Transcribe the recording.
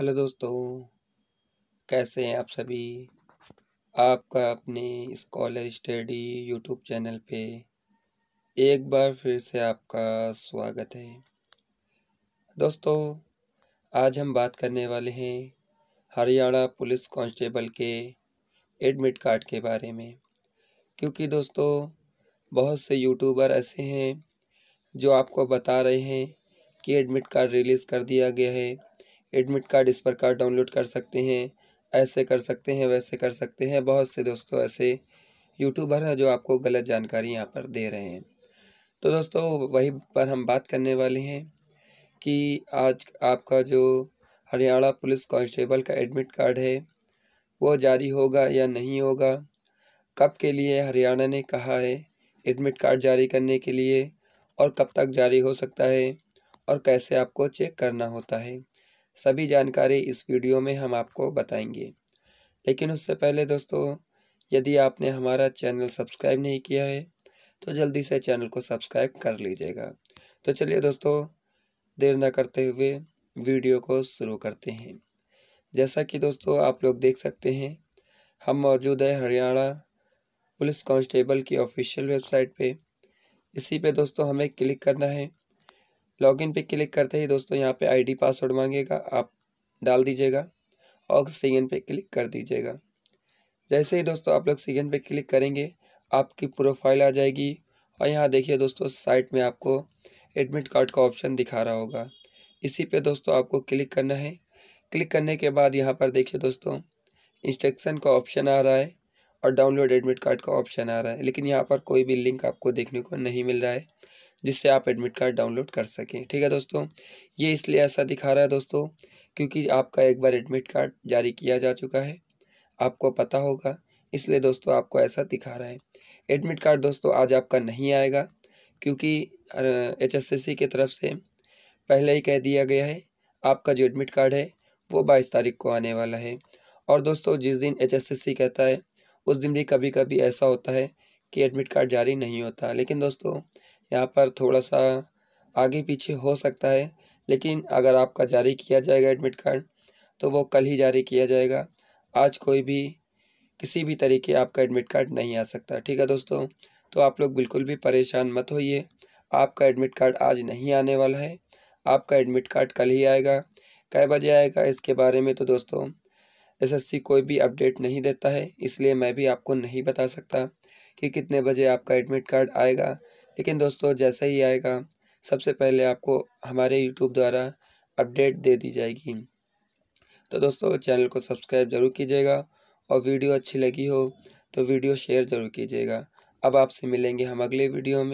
hello दोस्तों कैसे हैं आप सभी आपका अपने स्कॉलर स्टडी यूट्यूब चैनल पे एक बार फिर से आपका स्वागत है दोस्तों आज हम बात करने वाले हैं हरियाणा पुलिस कांस्टेबल के एडमिट कार्ड के बारे में क्योंकि दोस्तों बहुत से यूट्यूबर ऐसे हैं जो आपको बता रहे हैं कि एडमिट कार्ड रिलीज़ कर दिया गया है एडमिट कार्ड इस प्रकार डाउनलोड कर सकते हैं ऐसे कर सकते हैं वैसे कर सकते हैं बहुत से दोस्तों ऐसे यूट्यूबर हैं जो आपको गलत जानकारी यहाँ पर दे रहे हैं तो दोस्तों वही पर हम बात करने वाले हैं कि आज आपका जो हरियाणा पुलिस कांस्टेबल का एडमिट कार्ड है वो जारी होगा या नहीं होगा कब के लिए हरियाणा ने कहा है एडमिट कार्ड जारी करने के लिए और कब तक जारी हो सकता है और कैसे आपको चेक करना होता है सभी जानकारी इस वीडियो में हम आपको बताएंगे लेकिन उससे पहले दोस्तों यदि आपने हमारा चैनल सब्सक्राइब नहीं किया है तो जल्दी से चैनल को सब्सक्राइब कर लीजिएगा तो चलिए दोस्तों देर न करते हुए वीडियो को शुरू करते हैं जैसा कि दोस्तों आप लोग देख सकते हैं हम मौजूद है हरियाणा पुलिस कांस्टेबल की ऑफिशियल वेबसाइट पे इसी पे दोस्तों हमें क्लिक करना है लॉगिन पे क्लिक करते ही दोस्तों यहाँ पे आईडी पासवर्ड मांगेगा आप डाल दीजिएगा और सीगन पे क्लिक कर दीजिएगा जैसे ही दोस्तों आप लोग सीगन पे क्लिक करेंगे आपकी प्रोफाइल आ जाएगी और यहाँ देखिए दोस्तों साइट में आपको एडमिट कार्ड का ऑप्शन दिखा रहा होगा इसी पे दोस्तों आपको क्लिक करना है क्लिक करने के बाद यहाँ पर देखिए दोस्तों इंस्ट्रक्शन का ऑप्शन आ रहा है और डाउनलोड एडमिट कार्ड का ऑप्शन आ रहा है लेकिन यहाँ पर कोई भी लिंक आपको देखने को नहीं मिल रहा है जिससे आप एडमिट कार्ड डाउनलोड कर सकें ठीक है दोस्तों ये इसलिए ऐसा दिखा रहा है दोस्तों क्योंकि आपका एक बार एडमिट कार्ड जारी किया जा चुका है आपको पता होगा इसलिए दोस्तों आपको ऐसा दिखा रहा है एडमिट कार्ड दोस्तों आज आपका नहीं आएगा क्योंकि एचएसएससी की तरफ से पहले ही कह दिया गया है आपका जो एडमिट कार्ड है वो बाईस तारीख को आने वाला है और दोस्तों जिस दिन एच कहता है उस दिन भी कभी कभी ऐसा होता है कि एडमिट कार्ड जारी नहीं होता लेकिन दोस्तों यहाँ पर थोड़ा सा आगे पीछे हो सकता है लेकिन अगर आपका जारी किया जाएगा एडमिट कार्ड तो वो कल ही जारी किया जाएगा आज कोई भी किसी भी तरीके आपका एडमिट कार्ड नहीं आ सकता ठीक है दोस्तों तो आप लोग बिल्कुल भी परेशान मत होइए आपका एडमिट कार्ड आज नहीं आने वाला है आपका एडमिट कार्ड कल ही आएगा कै बजे आएगा इसके बारे में तो दोस्तों एसएससी कोई भी अपडेट नहीं देता है इसलिए मैं भी आपको नहीं बता सकता कि कितने बजे आपका एडमिट कार्ड आएगा लेकिन दोस्तों जैसा ही आएगा सबसे पहले आपको हमारे यूट्यूब द्वारा अपडेट दे दी जाएगी तो दोस्तों चैनल को सब्सक्राइब ज़रूर कीजिएगा और वीडियो अच्छी लगी हो तो वीडियो शेयर ज़रूर कीजिएगा अब आपसे मिलेंगे हम अगले वीडियो में